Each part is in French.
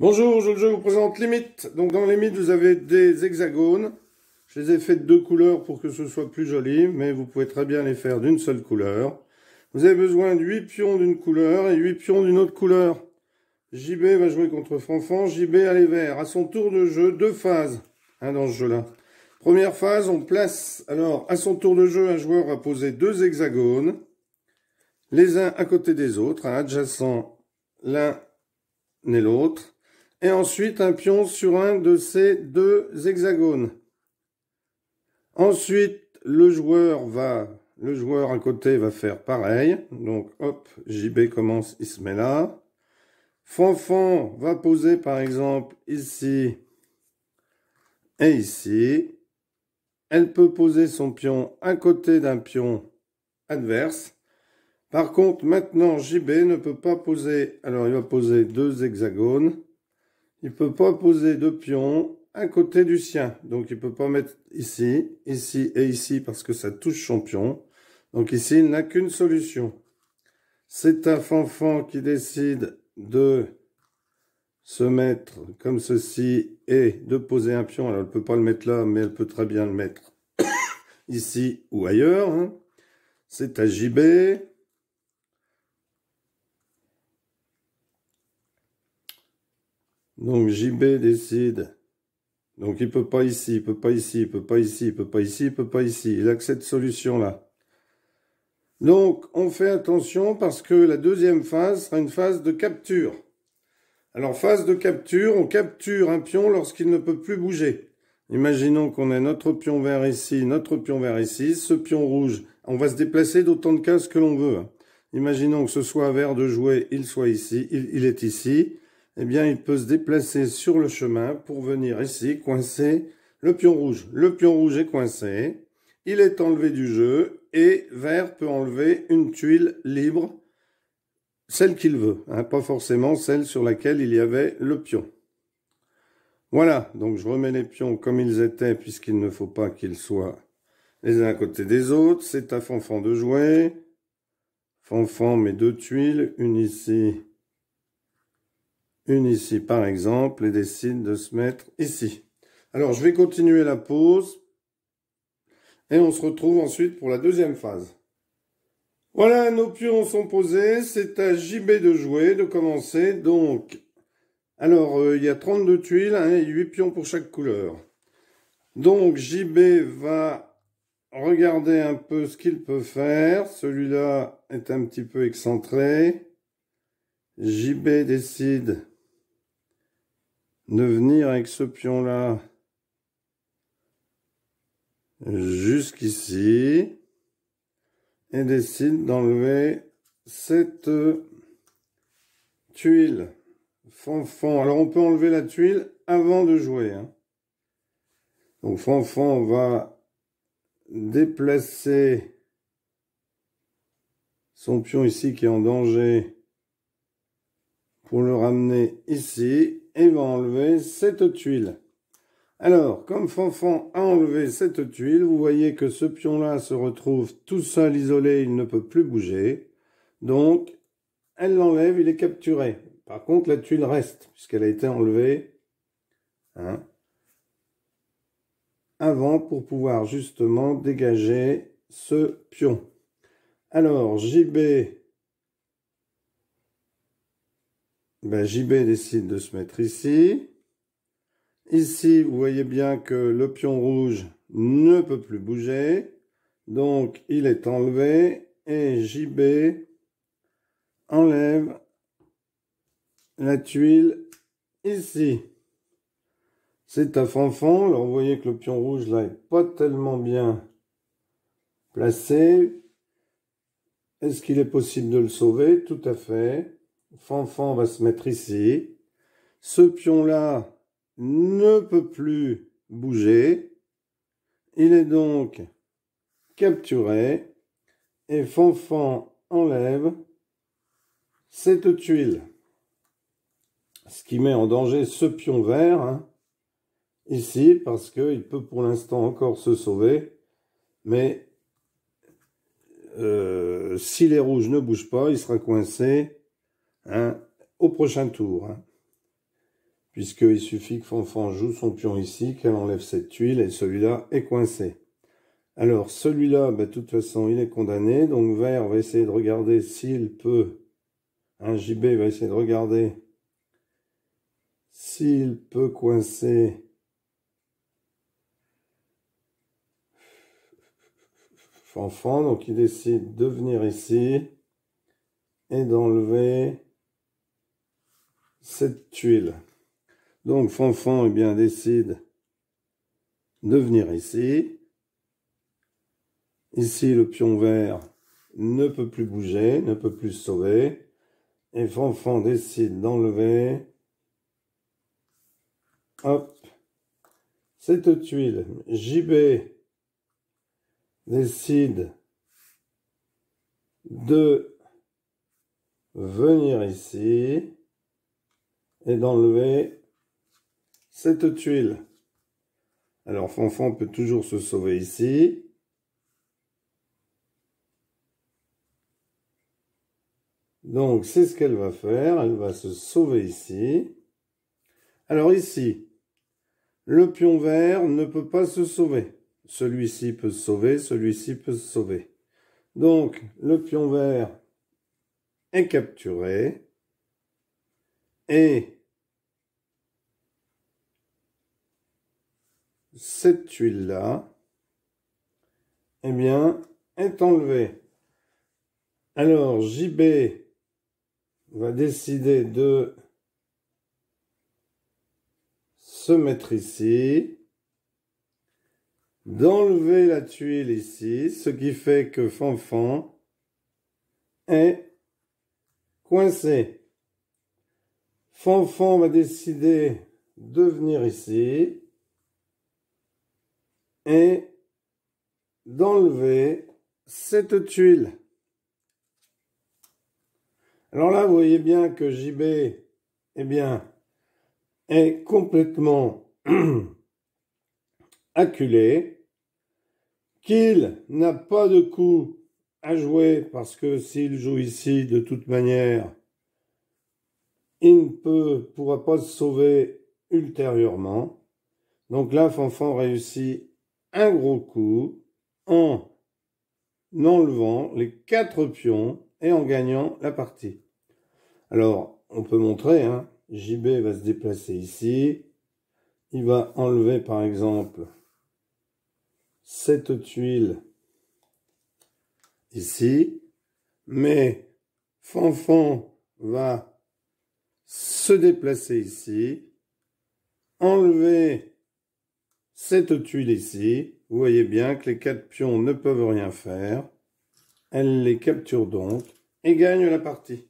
Bonjour, je vous présente limite Donc dans Limite, vous avez des hexagones. Je les ai fait de deux couleurs pour que ce soit plus joli, mais vous pouvez très bien les faire d'une seule couleur. Vous avez besoin de huit pions d'une couleur et huit pions d'une autre couleur. JB va jouer contre Fanfan, JB a les verts. À son tour de jeu, deux phases hein, dans ce jeu-là. Première phase, on place... Alors, à son tour de jeu, un joueur va poser deux hexagones, les uns à côté des autres, hein, adjacents l'un et l'autre et ensuite un pion sur un de ces deux hexagones. Ensuite, le joueur va, le joueur à côté va faire pareil. Donc, hop, JB commence, il se met là. Fanfan va poser par exemple ici et ici. Elle peut poser son pion à côté d'un pion adverse. Par contre, maintenant, JB ne peut pas poser, alors il va poser deux hexagones il peut pas poser de pion à côté du sien. Donc il peut pas mettre ici, ici et ici parce que ça touche son pion. Donc ici, il n'a qu'une solution. C'est un fanfan qui décide de se mettre comme ceci et de poser un pion. Alors, elle ne peut pas le mettre là, mais elle peut très bien le mettre ici ou ailleurs. Hein. C'est à JB. Donc JB décide. Donc il peut pas ici, il peut pas ici, il peut pas ici, il peut pas ici, il peut pas ici. Il n'a que cette solution-là. Donc on fait attention parce que la deuxième phase sera une phase de capture. Alors phase de capture, on capture un pion lorsqu'il ne peut plus bouger. Imaginons qu'on ait notre pion vert ici, notre pion vert ici, ce pion rouge. On va se déplacer d'autant de cases que l'on veut. Hein. Imaginons que ce soit vert de jouer, il soit ici, il est ici eh bien, il peut se déplacer sur le chemin pour venir ici coincer le pion rouge. Le pion rouge est coincé, il est enlevé du jeu et vert peut enlever une tuile libre, celle qu'il veut, hein, pas forcément celle sur laquelle il y avait le pion. Voilà, donc je remets les pions comme ils étaient puisqu'il ne faut pas qu'ils soient les uns à côté des autres. C'est à Fanfan de jouer. Fanfan met deux tuiles, une ici une ici, par exemple, et décide de se mettre ici. Alors, je vais continuer la pause. Et on se retrouve ensuite pour la deuxième phase. Voilà, nos pions sont posés. C'est à JB de jouer, de commencer. Donc, alors, euh, il y a 32 tuiles hein, et 8 pions pour chaque couleur. Donc, JB va regarder un peu ce qu'il peut faire. Celui-là est un petit peu excentré. JB décide de venir avec ce pion-là jusqu'ici et décide d'enlever cette euh, tuile. fond. alors on peut enlever la tuile avant de jouer. Hein. Donc Fanfan va déplacer son pion ici qui est en danger pour le ramener ici et va enlever cette tuile. Alors, comme Fanfan a enlevé cette tuile, vous voyez que ce pion-là se retrouve tout seul, isolé, il ne peut plus bouger. Donc, elle l'enlève, il est capturé. Par contre, la tuile reste, puisqu'elle a été enlevée hein, avant pour pouvoir justement dégager ce pion. Alors, JB Ben, JB décide de se mettre ici. Ici, vous voyez bien que le pion rouge ne peut plus bouger. Donc, il est enlevé et JB enlève la tuile ici. C'est à fond. Alors, vous voyez que le pion rouge, là, est pas tellement bien placé. Est-ce qu'il est possible de le sauver Tout à fait. Fanfan va se mettre ici. Ce pion-là ne peut plus bouger. Il est donc capturé. Et Fanfan enlève cette tuile. Ce qui met en danger ce pion vert. Hein, ici, parce qu'il peut pour l'instant encore se sauver. Mais euh, si les rouges ne bougent pas, il sera coincé Hein, au prochain tour. Hein. Puisqu'il suffit que Fanfan joue son pion ici, qu'elle enlève cette tuile, et celui-là est coincé. Alors, celui-là, ben, de toute façon, il est condamné. Donc, Vert va essayer de regarder s'il peut. Un hein, JB va essayer de regarder s'il peut coincer. Fanfan. Donc, il décide de venir ici et d'enlever cette tuile. Donc Fanfan eh bien, décide de venir ici. Ici, le pion vert ne peut plus bouger, ne peut plus sauver. Et Fanfan décide d'enlever hop, cette tuile. JB décide de venir ici et d'enlever cette tuile. Alors Fanfan peut toujours se sauver ici. Donc c'est ce qu'elle va faire, elle va se sauver ici. Alors ici, le pion vert ne peut pas se sauver. Celui-ci peut se sauver, celui-ci peut se sauver. Donc le pion vert est capturé et cette tuile-là, eh bien, est enlevée. Alors, JB va décider de se mettre ici, d'enlever la tuile ici, ce qui fait que Fanfan est coincé. Fanfan va décider de venir ici, et d'enlever cette tuile. Alors là, vous voyez bien que JB, eh bien, est complètement acculé, qu'il n'a pas de coup à jouer parce que s'il joue ici, de toute manière, il ne peut, pourra pas se sauver ultérieurement. Donc là, Fanfan réussit gros coup en enlevant les quatre pions et en gagnant la partie. Alors, on peut montrer, hein, JB va se déplacer ici, il va enlever par exemple cette tuile ici, mais Fanfan va se déplacer ici, enlever cette tuile ici, vous voyez bien que les quatre pions ne peuvent rien faire. Elle les capture donc et gagne la partie.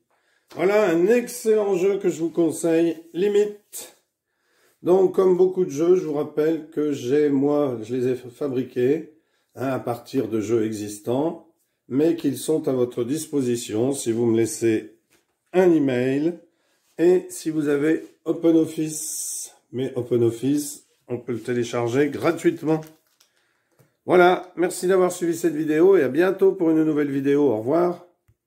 Voilà un excellent jeu que je vous conseille, limite. Donc, comme beaucoup de jeux, je vous rappelle que j'ai, moi, je les ai fabriqués hein, à partir de jeux existants, mais qu'ils sont à votre disposition si vous me laissez un email et si vous avez OpenOffice. Mais OpenOffice, on peut le télécharger gratuitement. Voilà, merci d'avoir suivi cette vidéo et à bientôt pour une nouvelle vidéo. Au revoir.